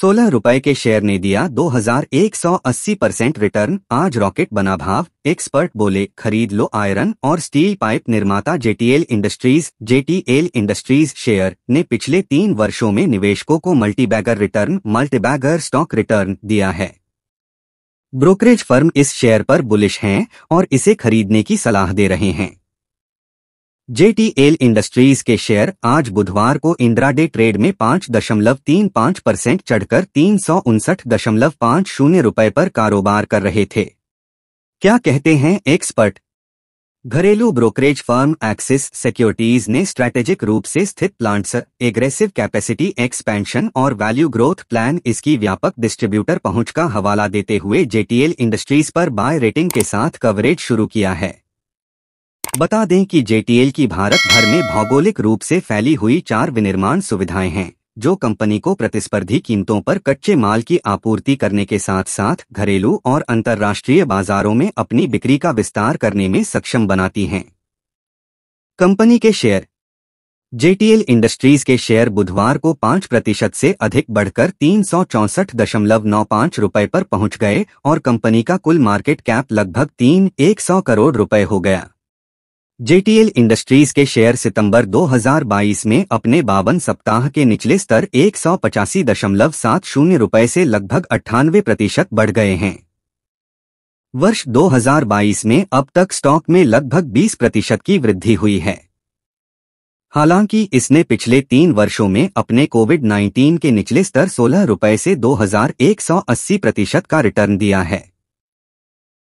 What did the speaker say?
सोलह रुपए के शेयर ने दिया 2180 परसेंट रिटर्न आज रॉकेट बना भाव एक्सपर्ट बोले खरीद लो आयरन और स्टील पाइप निर्माता JTL industries JTL industries share ने पिछले तीन वर्षों में निवेशकों को multibagger return multibagger stock return दिया है ब्रोकरेज फर्म इस शेयर पर बुलिश हैं और इसे खरीदने की सलाह दे रहे हैं जेटीएल इंडस्ट्रीज के शेयर आज बुधवार को इंद्राडे ट्रेड में पाँच दशमलव तीन पाँच परसेंट चढ़कर तीन सौ उनसठ दशमलव पाँच शून्य रुपये पर कारोबार कर रहे थे क्या कहते हैं एक्सपर्ट घरेलू ब्रोकरेज फर्म एक्सिस सिक्योरिटीज ने स्ट्रैटेजिक रूप से स्थित प्लांट्स एग्रेसिव कैपेसिटी एक्सपेंशन और वैल्यू ग्रोथ प्लान इसकी व्यापक डिस्ट्रीब्यूटर पहुंच का हवाला देते हुए जेटीएल इंडस्ट्रीज पर बाय रेटिंग के साथ कवरेज शुरू किया है बता दें कि जेटीएल की भारत भर में भौगोलिक रूप से फैली हुई चार विनिर्माण सुविधाएं हैं जो कंपनी को प्रतिस्पर्धी कीमतों पर कच्चे माल की आपूर्ति करने के साथ साथ घरेलू और अंतर्राष्ट्रीय बाजारों में अपनी बिक्री का विस्तार करने में सक्षम बनाती हैं कंपनी के शेयर जेटीएल इंडस्ट्रीज के शेयर बुधवार को पाँच प्रतिशत से अधिक बढ़कर तीन सौ चौसठ दशमलव नौ पाँच रुपये पर पहुंच गए और कंपनी का कुल मार्केट कैप लगभग तीन एक सौ करोड़ रुपए हो गया जेटीएल इंडस्ट्रीज के शेयर सितंबर 2022 में अपने बावन सप्ताह के निचले स्तर एक सौ पचासी दशमलव सात शून्य रुपये से लगभग अट्ठानवे प्रतिशत बढ़ गए हैं वर्ष 2022 में अब तक स्टॉक में लगभग 20 प्रतिशत की वृद्धि हुई है हालांकि इसने पिछले तीन वर्षों में अपने कोविड 19 के निचले स्तर सोलह रुपए से दो प्रतिशत का रिटर्न दिया है